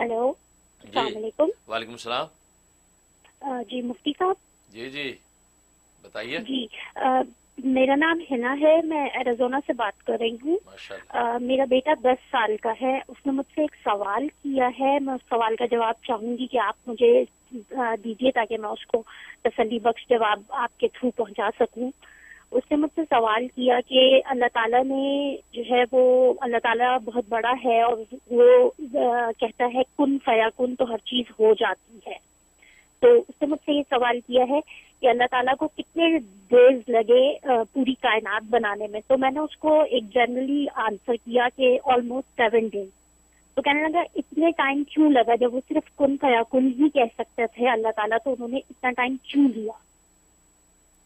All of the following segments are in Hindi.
हेलो वालेकुम सलाम जी मुफ्ती साहब जी जी बताइए जी आ, मेरा नाम हिना है मैं एरिजोना से बात कर रही हूँ मेरा बेटा दस साल का है उसने मुझसे एक सवाल किया है मैं उस सवाल का जवाब चाहूंगी कि आप मुझे दीजिए ताकि मैं उसको तसली बख्श जवाब आपके थ्रू पहुँचा सकूँ उसने मुझसे सवाल किया कि अल्लाह ताला ने जो है वो अल्लाह ताला बहुत बड़ा है और वो कहता है कुन फया कुन तो हर चीज हो जाती है तो उसने मुझसे ये सवाल किया है कि अल्लाह ताला को कितने डेज लगे पूरी कायनात बनाने में तो मैंने उसको एक जनरली आंसर किया कि ऑलमोस्ट सेवन डेज तो कहने लगा इतने टाइम क्यों लगा जब वो सिर्फ कुन फया कुन ही कह सकते थे अल्लाह ताला तो उन्होंने इतना टाइम क्यों लिया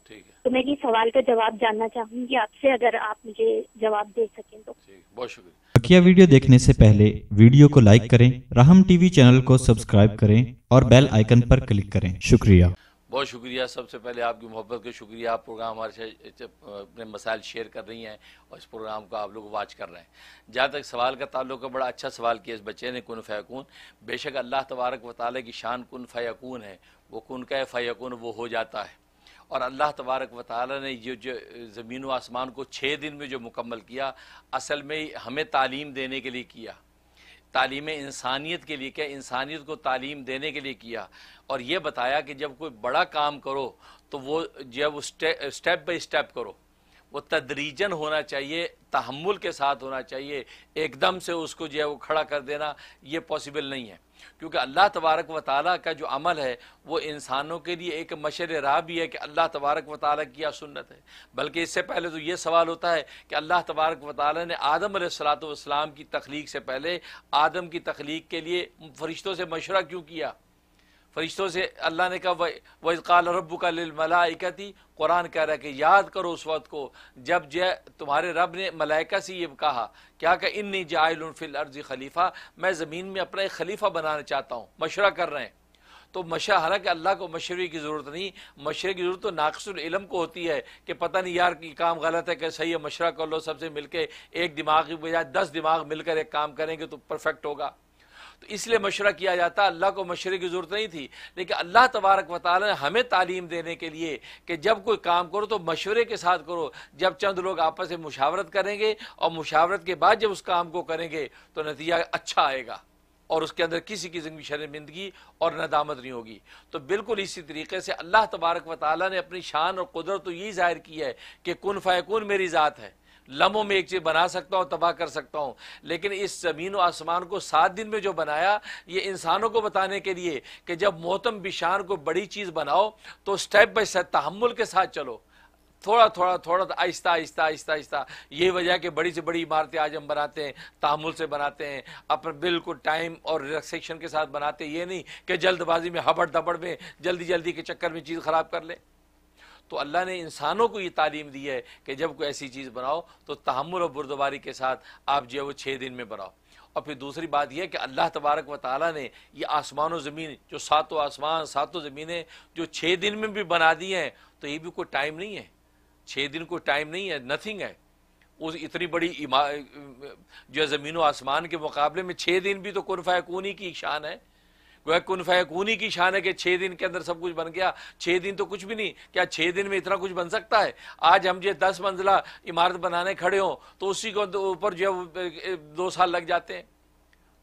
ठीक है तो मैं ये सवाल का जवाब जानना चाहूंगी आपसे अगर आप मुझे जवाब दे सकें तो बहुत शुक्रिया बकिया वीडियो देखने से पहले वीडियो को लाइक करें राहम टीवी चैनल को सब्सक्राइब करें और बेल आइकन पर क्लिक करें शुक्रिया बहुत शुक्रिया सबसे पहले आपकी मोहब्बत का शुक्रिया आप प्रोग्राम हमारे अपने मसाइल शेयर कर रही हैं और इस प्रोग्राम को आप लोग वाच कर रहे हैं जहाँ तक सवाल का ताल्लुक है बड़ा अच्छा सवाल किया इस बच्चे ने कन फ़ैकून बेशक अल्लाह तबारक वाली की शान कन फ़ैकून है वो कन का फ़ैकून वो हो जाता है और अल्लाह तबारक व ताली ने ये जो ज़मीन व आसमान को छः दिन में जो मुकम्मल किया असल में हमें तालीम देने के लिए किया तालीम इंसानियत के लिए क्या इंसानियत को तालीम देने के लिए किया और ये बताया कि जब कोई बड़ा काम करो तो वो जब स्टे, स्टेप बाई स्टेप करो वो तदरीजन होना चाहिए तहमुल के साथ होना चाहिए एकदम से उसको जो है वो खड़ा कर देना ये पॉसिबल नहीं है क्योंकि अल्लाह तबारक व ताली का जो अमल है वो इंसानों के लिए एक मशर राह भी है कि अल्लाह तबारक व ताली की सुन्नत है बल्कि इससे पहले तो ये सवाल होता है कि अल्लाह तबारक व ताली ने आदम सलात की तख्लीक से पहले आदम की तख्लीक के लिए फरिश्तों से मशवरा क्यों किया फरिश्तों से अल्लाह ने कहा वज़ाल रब का मलाइकती कुरान कह रहा है कि याद करो उस वक्त को जब जय तुम्हारे रब ने मलाइका से ये कहा क्या कहा इन जायल फिल अर्जी खलीफा मैं ज़मीन में अपना एक खलीफा बनाना चाहता हूँ मशरा कर रहे हैं तो मशा हालांकि अल्लाह को मशरे की ज़रूरत नहीं मशरे की ज़रूरत तो नाकसम को होती है कि पता नहीं यार कि काम गलत है कि सही है मशरा कर लो सबसे मिलकर एक दिमाग की बजाय दस दिमाग मिलकर एक काम करेंगे तो परफेक्ट होगा तो इसलिए मशरा किया जाता अल्लाह को मशरे की ज़रूरत नहीं थी लेकिन अल्लाह तबारक वाली ने हमें तालीम देने के लिए कि जब कोई काम करो तो मशवरे के साथ करो जब चंद लोग आपस में मुशावरत करेंगे और मुशावरत के बाद जब उस काम को करेंगे तो नतीजा अच्छा आएगा और उसके अंदर किसी की जिंदगी शर्मिंदगी और नदामत नहीं होगी तो बिल्कुल इसी तरीके से अल्लाह तबारक वाली ने अपनी शान और कुदरत तो यही जाहिर की है कि कन फ़ैकून मेरी ज़ात है लम्हों में एक चीज़ बना सकता हूँ तबाह कर सकता हूँ लेकिन इस ज़मीन व आसमान को सात दिन में जो बनाया ये इंसानों को बताने के लिए कि जब मोहतम बिशान को बड़ी चीज़ बनाओ तो स्टेप बाई स्टेप तहमुल के साथ चलो थोड़ा थोड़ा थोड़ा तो आहिस्ता आहिस्ता आहिस्ता आहिस्ता ये वजह कि बड़ी से बड़ी इमारतें आज हम बनाते हैं तामुल से बनाते हैं अपने बिल्कुल टाइम और रिलैक्सेशन के साथ बनाते हैं ये नहीं कि जल्दबाजी में हबड़ दबड़ में जल्दी जल्दी के चक्कर में चीज़ ख़राब कर लें तो अल्लाह ने इंसानों को ये तालीम दी है कि जब कोई ऐसी चीज़ बनाओ तो तहमुल और बुरदबारी के साथ आप जो है वो छः दिन में बनाओ और फिर दूसरी बात यह कि अल्लाह तबारक व ताली ने ये आसमान व ज़मीन जो सातों आसमान सातों ज़मीनें जो छः दिन में भी बना दी हैं तो ये भी कोई टाइम नहीं है छः दिन कोई टाइम नहीं है नथिंग है उस इतनी बड़ी जो ज़मीन व आसमान के मुकाबले में छः दिन भी तो कुरफ़ा कूनी की शान है गोया कन फैकूनी की शान है कि छः दिन के अंदर सब कुछ बन गया छः दिन तो कुछ भी नहीं क्या छः दिन में इतना कुछ बन सकता है आज हम जो दस मंजिला इमारत बनाने खड़े हों तो उसी को ऊपर जो है दो साल लग जाते हैं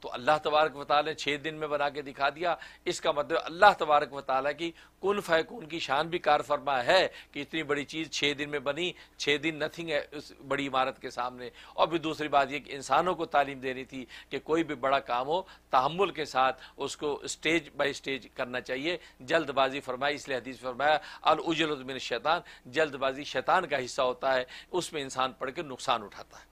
तो अल्लाह तबारक वाल ने छः दिन में बना के दिखा दिया इसका मतलब अल्लाह तबारक वाल की कुन फ़ैकून की शान भी कार फरमा है कि इतनी बड़ी चीज़ छः दिन में बनी छः दिन नथिंग है उस बड़ी इमारत के सामने और भी दूसरी बात यह कि इंसानों को तालीम देनी थी कि कोई भी बड़ा काम हो तहमुल के साथ उसको स्टेज बाई स्टेज करना चाहिए जल्दबाजी फरमाई इसलिए हदीस फरमाया अलउजलमिन शैतान जल्दबाजी शैतान का हिस्सा होता है उसमें इंसान पढ़ के नुकसान उठाता है